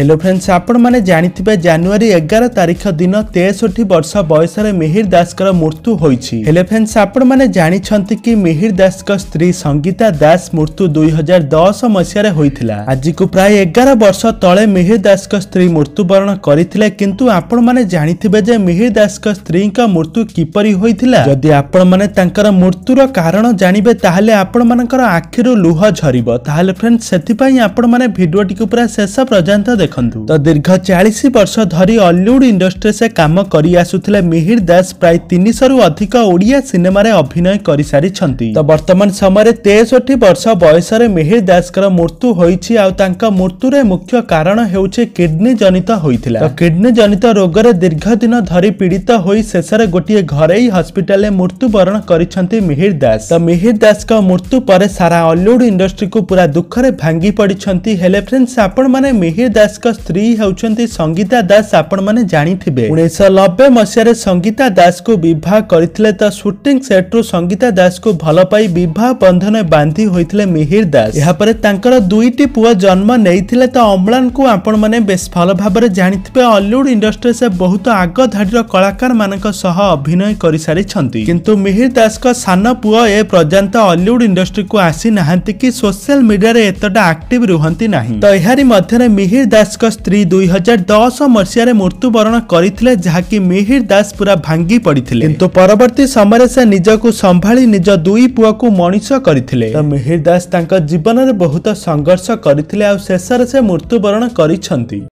hello friends আপনার জাঁথিবা জানুয়ারি এগার তারিখ দিন তেষঠি বর্ষ বয়সের মিহির দাসর মৃত্যু হয়েছে হলে ফ্রেন্ডস আপনার জাঁচান কি মিহির দাসক স্ত্রী সঙ্গীতা দাস মৃত্যু দুই হাজার দশ মশার হয়েছিল আজিকু প্রায় এগার বর্ষ তলে মিহির দাসক স্ত্রী মৃত্যুবরণ করে কিন্তু আপনার জাঁথিবে যে মিহির দাসক স্ত্রীঙ্ মৃত্যু কিপর হয়েছিল যদি আপনার তাঁর মৃত্যুর কারণ জাঁবে তাহলে আপনার আখির লুহ ঝরব তাহলে ফ্রেন্ডস সেপাই আপনার ভিডিওটি পুরা শেষ পর্যন্ত দেখ ଦେଖନ୍ତୁ ତ ଦୀର୍ଘ ଚାଳିଶ ବର୍ଷ ଧରି ଅଲିଉଡ୍ ଇଣ୍ଡଷ୍ଟ୍ରିରେ ସେ କାମ କରି ଆସୁଥିଲେ ମିହିର ଦାସ ପ୍ରାୟ ତିନିଶହରୁ ଅଧିକ ଓଡ଼ିଆ ସିନେମାରେ ଅଭିନୟ କରିସାରିଛନ୍ତି ତ ବର୍ତ୍ତମାନ ସମୟରେ ତେଷଠି ବର୍ଷ ବୟସରେ ମିହିର ଦାସଙ୍କର ମୃତ୍ୟୁ ହୋଇଛି ଆଉ ତାଙ୍କ ମୃତ୍ୟୁରେ ମୁଖ୍ୟ କାରଣ ହେଉଛି କିଡ୍ନୀ ଜନିତ ହୋଇଥିଲା ତ କିଡ୍ନୀ ଜନିତ ରୋଗରେ ଦୀର୍ଘ ଦିନ ଧରି ପୀଡ଼ିତ ହୋଇ ଶେଷରେ ଗୋଟିଏ ଘରୋଇ ହସ୍ପିଟାଲରେ ମୃତ୍ୟୁବରଣ କରିଛନ୍ତି ମିହିର ଦାସ ତ ମିହିର ଦାସଙ୍କ ମୃତ୍ୟୁ ପରେ ସାରା ଅଲିଉଡ୍ ଇଣ୍ଡଷ୍ଟ୍ରିକୁ ପୁରା ଦୁଃଖରେ ଭାଙ୍ଗି ପଡ଼ିଛନ୍ତି ହେଲେ ଫ୍ରେଣ୍ଡସ୍ ଆପଣମାନେ ମିହିର ଦାସ ଦାସଙ୍କ ସ୍ତ୍ରୀ ହେଉଛନ୍ତି ସଙ୍ଗୀତା ଦାସ ଆପଣମାନେ ଜାଣିଥିବେ ଉଣେଇଶହ ନବେ ମସିହାରେ ସଙ୍ଗୀତା ଦାସଙ୍କୁ ବିବାହ କରିଥିଲେ ତ ସୁଟିଂ ସେଟ୍ରୁ ସଙ୍ଗୀତା ଦାସଙ୍କୁ ଭଲ ପାଇ ବିବାହ ବନ୍ଧନରେ ବାନ୍ଧି ହୋଇଥିଲେ ମିହିର ଦାସ ଏହାପରେ ତାଙ୍କର ଦୁଇଟି ପୁଅ ଜନ୍ମ ନେଇଥିଲେ ତ ଅମ୍ଳାନଙ୍କୁ ଆପଣମାନେ ବେଶ ଭଲ ଭାବରେ ଜାଣିଥିବେ ହଲିଉଡ୍ ଇଣ୍ଡଷ୍ଟ୍ରିରେ ସେ ବହୁତ ଆଗ ଧାଡ଼ିର କଳାକାରମାନଙ୍କ ସହ ଅଭିନୟ କରିସାରିଛନ୍ତି କିନ୍ତୁ ମିହିର ଦାସଙ୍କ ସାନ ପୁଅ ଏ ପର୍ଯ୍ୟନ୍ତ ହଲିଉଡ୍ ଇଣ୍ଡଷ୍ଟ୍ରିକୁ ଆସିନାହାନ୍ତି କି ସୋସିଆଲ ମିଡିଆରେ ଏତେଟା ଆକ୍ଟିଭ ରୁହନ୍ତି ନାହିଁ ତ ଏହାରି ମଧ୍ୟରେ ମିହିର ଦାସ स्त्री दुई हजार दस मसहे मृत्यु बरे जहाक मिहिर दास पूरा भागि परिले पर्ती समय सम्भाइ निज दुई पू कुराले मिहिर दास त जीवन बहुत संघर्ष गरिसे मृत्यु बरु